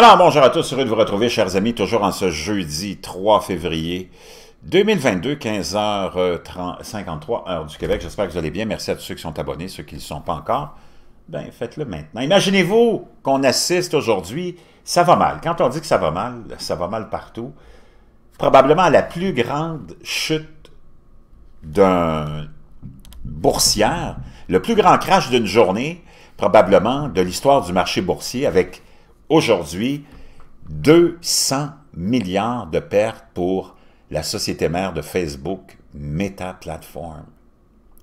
Alors, bonjour à tous, heureux de vous retrouver, chers amis, toujours en ce jeudi 3 février 2022, 15h53, heure du Québec. J'espère que vous allez bien. Merci à tous ceux qui sont abonnés, ceux qui ne le sont pas encore. Ben, faites-le maintenant. Imaginez-vous qu'on assiste aujourd'hui, ça va mal. Quand on dit que ça va mal, ça va mal partout. Probablement la plus grande chute d'un boursière, le plus grand crash d'une journée, probablement, de l'histoire du marché boursier avec aujourd'hui 200 milliards de pertes pour la société mère de Facebook, Meta Platform.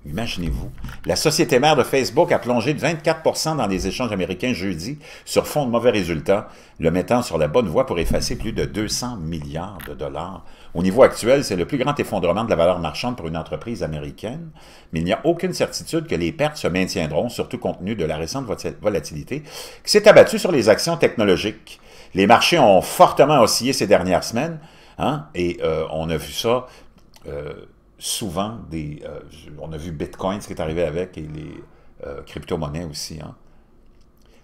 Imaginez-vous. La société mère de Facebook a plongé de 24 dans les échanges américains jeudi sur fond de mauvais résultats, le mettant sur la bonne voie pour effacer plus de 200 milliards de dollars. Au niveau actuel, c'est le plus grand effondrement de la valeur marchande pour une entreprise américaine, mais il n'y a aucune certitude que les pertes se maintiendront, surtout compte tenu de la récente volatilité qui s'est abattue sur les actions technologiques. Les marchés ont fortement oscillé ces dernières semaines, hein, et euh, on a vu ça... Euh, souvent des... Euh, on a vu Bitcoin, ce qui est arrivé avec, et les euh, crypto-monnaies aussi. Hein.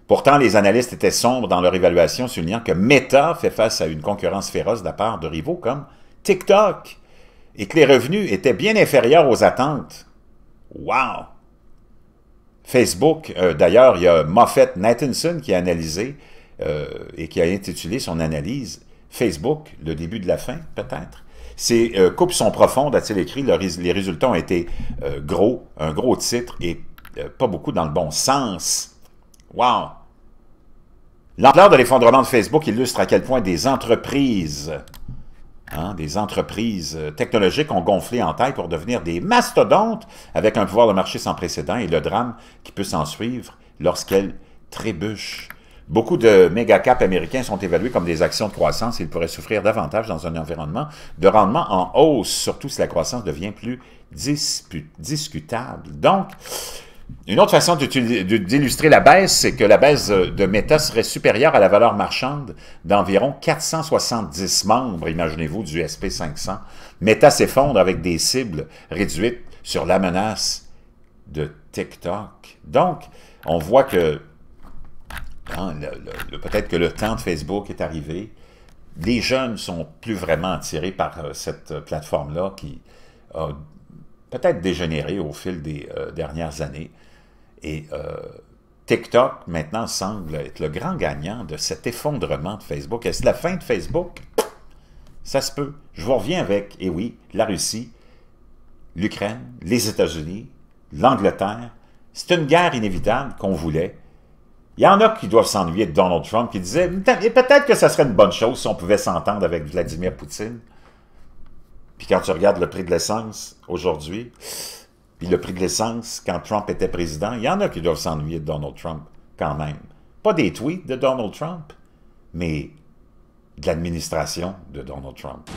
Pourtant, les analystes étaient sombres dans leur évaluation, soulignant que Meta fait face à une concurrence féroce de la part de rivaux comme TikTok, et que les revenus étaient bien inférieurs aux attentes. Wow! Facebook, euh, d'ailleurs, il y a Moffett Nathanson qui a analysé et qui a intitulé son analyse « Facebook, le début de la fin, peut-être ». Ces euh, coupes sont profondes, a-t-il écrit. les résultats ont été euh, gros, un gros titre et euh, pas beaucoup dans le bon sens. Wow! L'ampleur de l'effondrement de Facebook illustre à quel point des entreprises, hein, des entreprises technologiques ont gonflé en taille pour devenir des mastodontes avec un pouvoir de marché sans précédent et le drame qui peut s'en suivre lorsqu'elles trébuchent. Beaucoup de méga caps américains sont évalués comme des actions de croissance. Ils pourraient souffrir davantage dans un environnement de rendement en hausse, surtout si la croissance devient plus discutable. Donc, une autre façon d'illustrer la baisse, c'est que la baisse de Meta serait supérieure à la valeur marchande d'environ 470 membres, imaginez-vous, du SP500. Meta s'effondre avec des cibles réduites sur la menace de TikTok. Donc, on voit que Peut-être que le temps de Facebook est arrivé. Les jeunes sont plus vraiment attirés par euh, cette euh, plateforme-là qui a peut-être dégénéré au fil des euh, dernières années. Et TikTok, maintenant, semble être le grand gagnant de cet effondrement de Facebook. Est-ce la fin de Facebook? Ça se peut. Je vous reviens avec, et oui, la Russie, l'Ukraine, les États-Unis, l'Angleterre. C'est une guerre inévitable qu'on voulait. Il y en a qui doivent s'ennuyer de Donald Trump qui disait Et peut-être que ça serait une bonne chose si on pouvait s'entendre avec Vladimir Poutine. Puis quand tu regardes le prix de l'essence aujourd'hui, puis le prix de l'essence quand Trump était président, il y en a qui doivent s'ennuyer de Donald Trump quand même. Pas des tweets de Donald Trump, mais de l'administration de Donald Trump.